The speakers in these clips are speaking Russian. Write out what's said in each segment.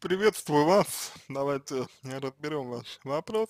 Приветствую вас. Давайте разберем ваш вопрос.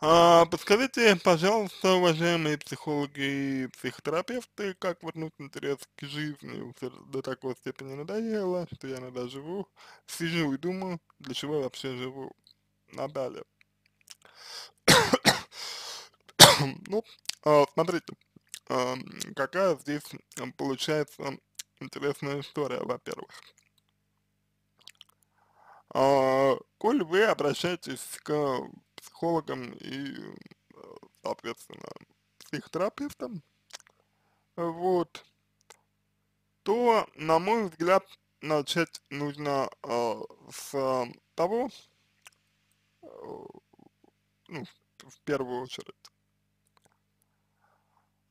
А, подскажите, пожалуйста, уважаемые психологи и психотерапевты, как вернуть интерес к жизни до такой степени надоело, что я иногда живу, сижу и думаю, для чего я вообще живу. Надалее. ну, а, смотрите, а, какая здесь получается интересная история, во-первых. А, коль вы обращаетесь к э, психологам и, э, соответственно, психотерапевтам, вот, то, на мой взгляд, начать нужно а, с того, ну, в первую очередь,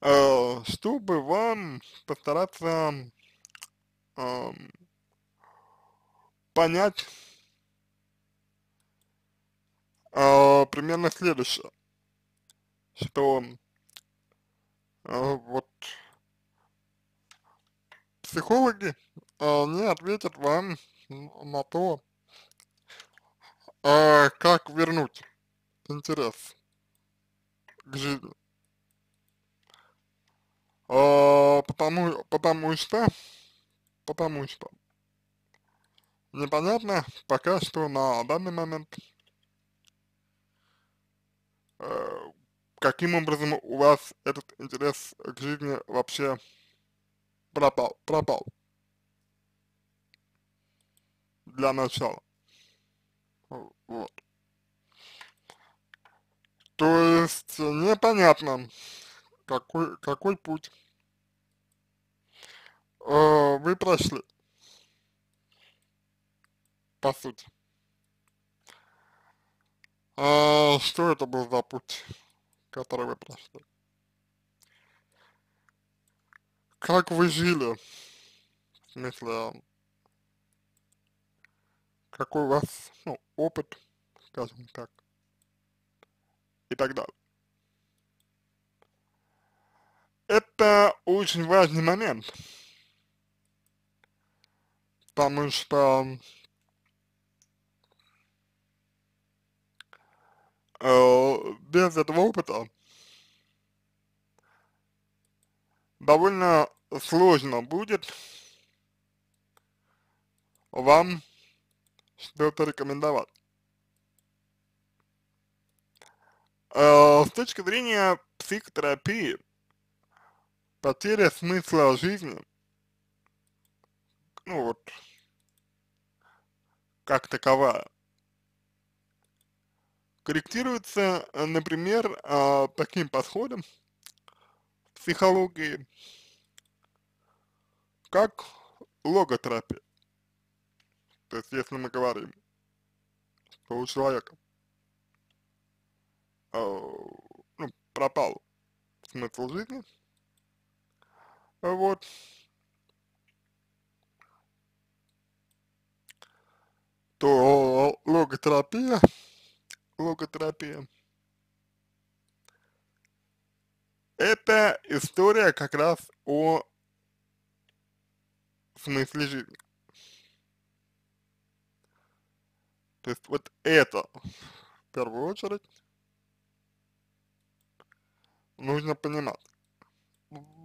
а, чтобы вам постараться а, понять э, примерно следующее, что э, вот психологи э, а, не ответят вам на то, э, как вернуть интерес к жизни. Э, потому, потому что, потому что непонятно пока что на данный момент Э, каким образом у вас этот интерес к жизни вообще пропал, пропал для начала. Вот. То есть непонятно, какой, какой путь э, вы прошли, по сути. А, что это был за путь, который вы прошли? Как вы жили? В смысле, какой у вас, ну, опыт, скажем так, и так далее. Это очень важный момент, потому что без этого опыта довольно сложно будет вам что-то рекомендовать. Э, с точки зрения психотерапии, потеря смысла жизни, ну вот, как таковая, корректируется, э, например, а, таким подходом в психологии, как логотерапия. То есть, если мы говорим, что у человека а, ну, пропал смысл жизни, вот, то логотерапия логотерапия. Это история как раз о смысле жизни. То есть вот это, в первую очередь, нужно понимать.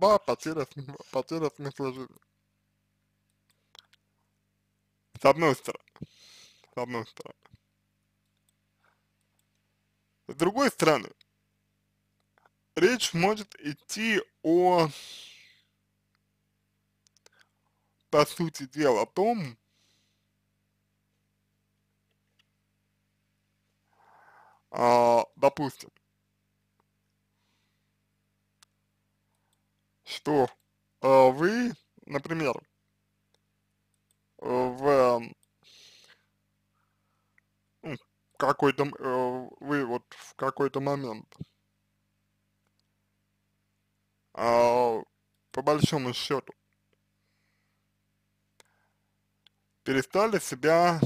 Да, потеря, потеря смысла жизни. С одной стороны. С одной стороны. С другой стороны, речь может идти о, по сути дела, о том, а, допустим, что а, вы, например, в какой-то э, вывод в какой-то момент. А, по большому счету перестали себя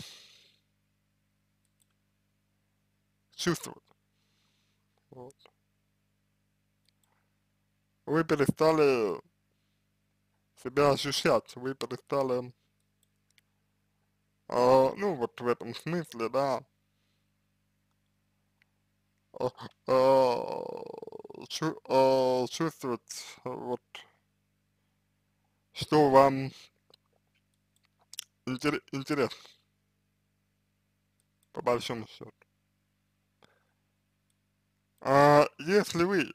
чувствовать. Вот. Вы перестали себя ощущать, вы перестали, э, ну вот в этом смысле, да, Э, чувствовать, вот, что вам интересно, по большому счету. А если вы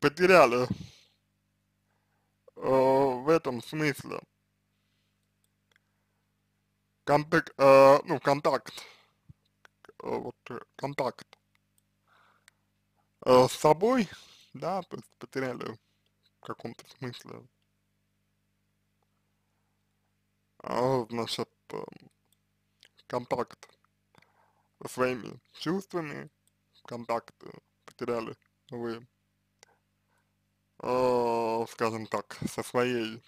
потеряли э, в этом смысле контакт, э, ну, контакт, э, вот, э, контакт э, с собой, да, то есть потеряли в каком-то смысле, э, значит, э, контакт со своими чувствами, контакт э, потеряли вы, э, скажем так, со своей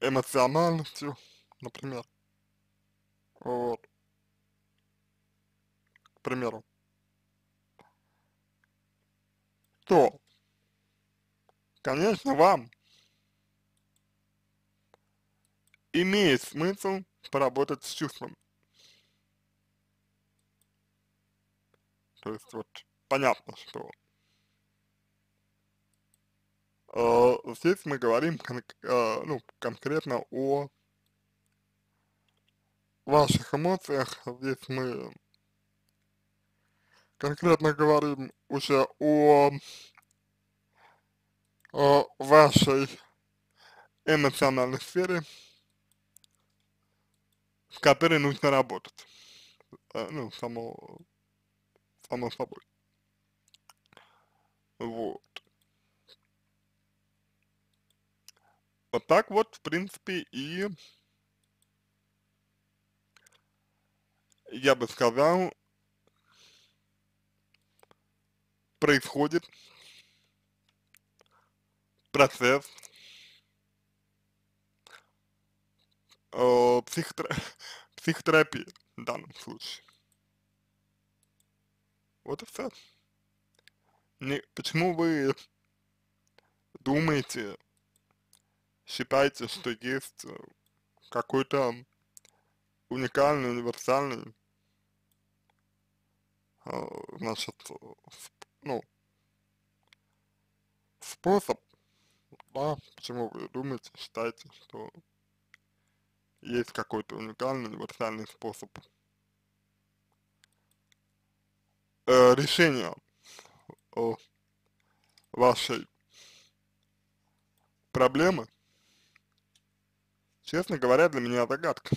эмоциональностью, например. Вот. К примеру. То, конечно, вам имеет смысл поработать с чувством, То есть вот понятно, что Э, здесь мы говорим кон э, ну, конкретно о ваших эмоциях, здесь мы конкретно говорим уже о, о вашей эмоциональной сфере, в которой нужно работать. Э, ну, само, само собой. Вот. Вот так вот, в принципе, и я бы сказал, происходит процесс э, психотер... психотерапии в данном случае. Вот и все. Не, почему вы думаете, считаете, что есть э, какой-то уникальный, универсальный, э, значит, ну, способ, да, почему вы думаете, считаете, что есть какой-то уникальный, универсальный способ э, решения э, вашей проблемы, Честно говоря, для меня загадка.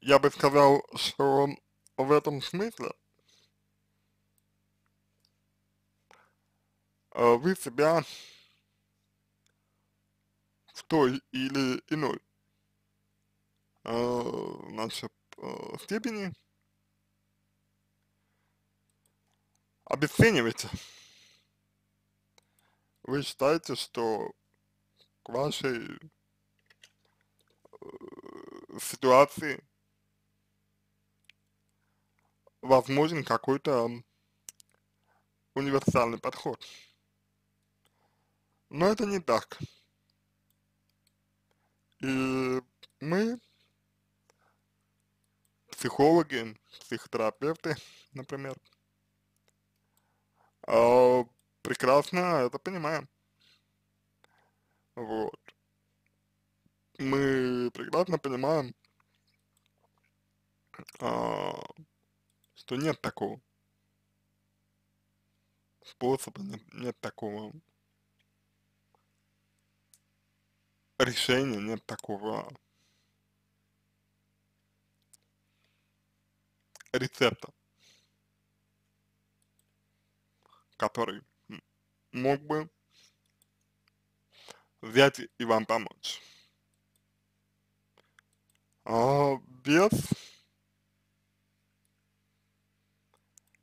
Я бы сказал, что в этом смысле э, вы себя в той или иной э, значит, э, степени обесцениваете. Вы считаете, что к вашей э, ситуации возможен какой-то универсальный подход. Но это не так. И мы, психологи, психотерапевты, например, а, прекрасно это понимаем. Вот. Мы прекрасно понимаем, а, что нет такого способа, нет, нет такого решения, нет такого рецепта, который мог бы взять и вам помочь. А без,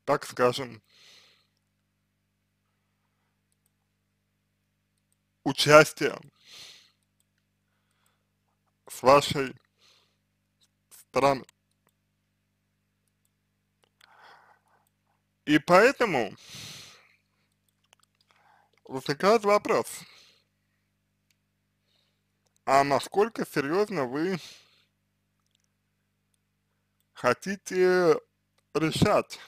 так скажем, участия с вашей стороны. И поэтому возникает вопрос – а насколько серьезно вы хотите решать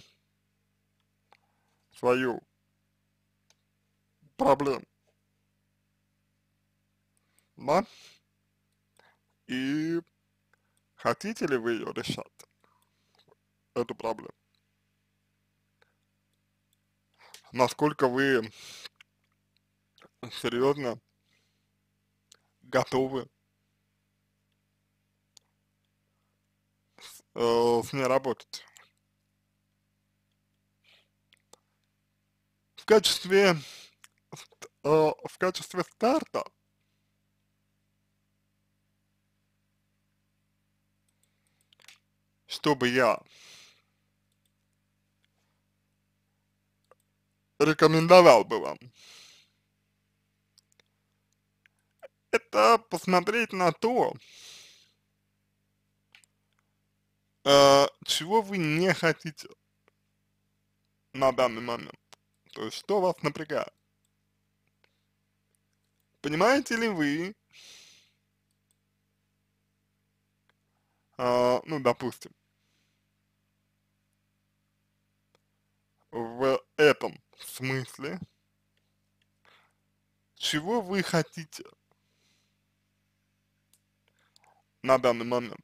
свою проблему. Да? И хотите ли вы ее решать, эту проблему? Насколько вы серьезно готовы э, с ней работать. В качестве, э, в качестве старта чтобы я рекомендовал бы вам это посмотреть на то, э, чего вы не хотите на данный момент. То есть, что вас напрягает. Понимаете ли вы, э, ну, допустим, в этом смысле, чего вы хотите на данный момент.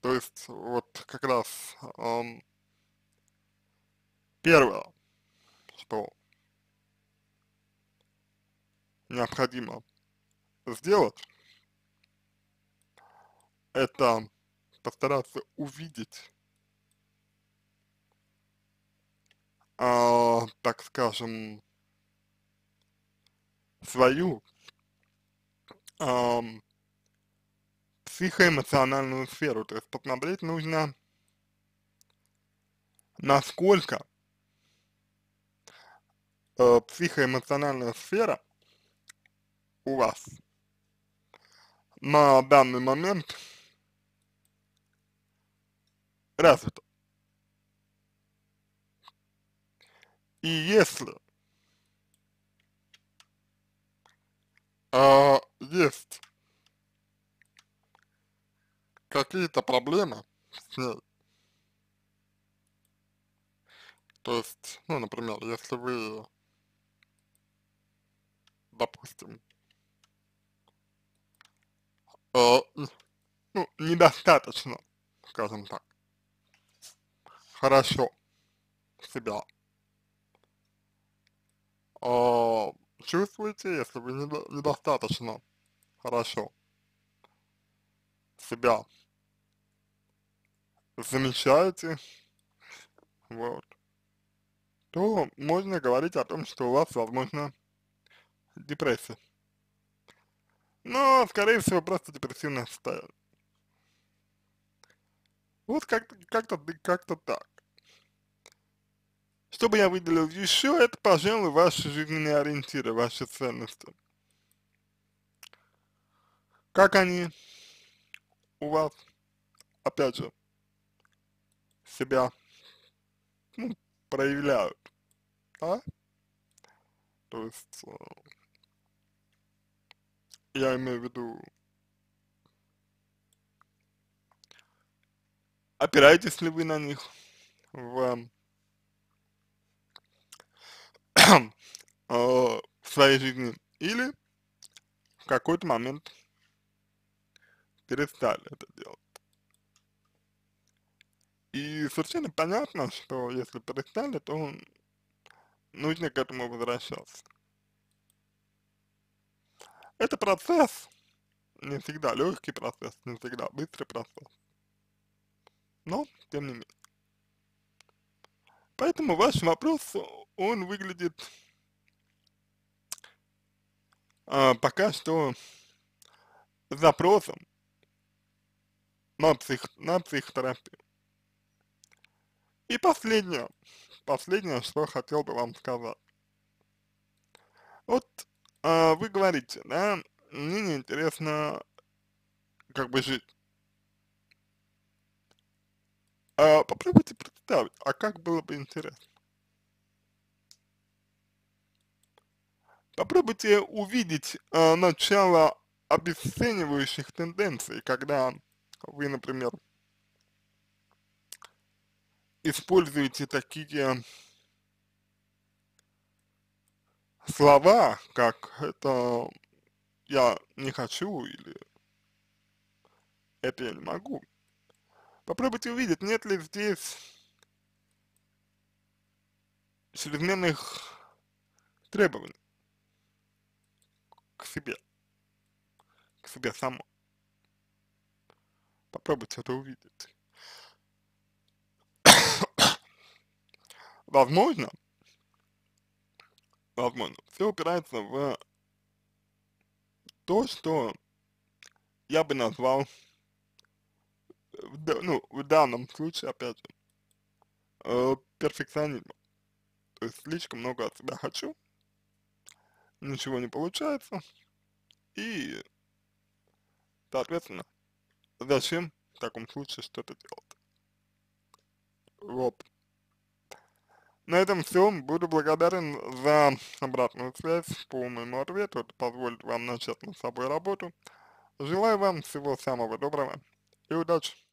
То есть, вот как раз эм, первое, что необходимо сделать, это постараться увидеть, э, так скажем, свою эм, психоэмоциональную сферу. То есть посмотреть нужно, насколько э, психоэмоциональная сфера у вас на данный момент развита. И если э, есть какие-то проблемы с э, ней, то есть, ну, например, если вы, допустим, э, ну, недостаточно, скажем так, хорошо себя э, чувствуете, если вы недо недостаточно хорошо себя замечаете, вот, то можно говорить о том, что у вас, возможно, депрессия. Но, скорее всего, просто депрессивное состояние. Вот как-то как -то, как -то так. Что бы я выделил еще, это, пожалуй, ваши жизненные ориентиры, ваши ценности. Как они у вас, опять же, себя ну, проявляют, да? То есть э, я имею в виду, опираетесь ли вы на них в, э, в своей жизни или в какой-то момент перестали это делать. И совершенно понятно, что если перестали, то нужно к этому возвращаться. Это процесс, не всегда легкий процесс, не всегда быстрый процесс, но тем не менее. Поэтому ваш вопрос, он выглядит э, пока что запросом на, псих, на психотерапию. И последнее, последнее, что хотел бы вам сказать. Вот э, вы говорите, да, мне не интересно как бы жить. А попробуйте представить, а как было бы интересно. Попробуйте увидеть э, начало обесценивающих тенденций, когда вы, например, используете такие слова, как это я не хочу или это я не могу. Попробуйте увидеть, нет ли здесь чрезмерных требований к себе, к себе самому. Попробуйте это увидеть. Возможно, возможно, все упирается в то, что я бы назвал, в, ну, в данном случае, опять же, э, перфекционизмом. То есть слишком много от себя хочу, ничего не получается, и, соответственно, зачем в таком случае что-то делать? Вот. На этом все. Буду благодарен за обратную связь по моему ответу. Это позволит вам начать над собой работу. Желаю вам всего самого доброго и удачи!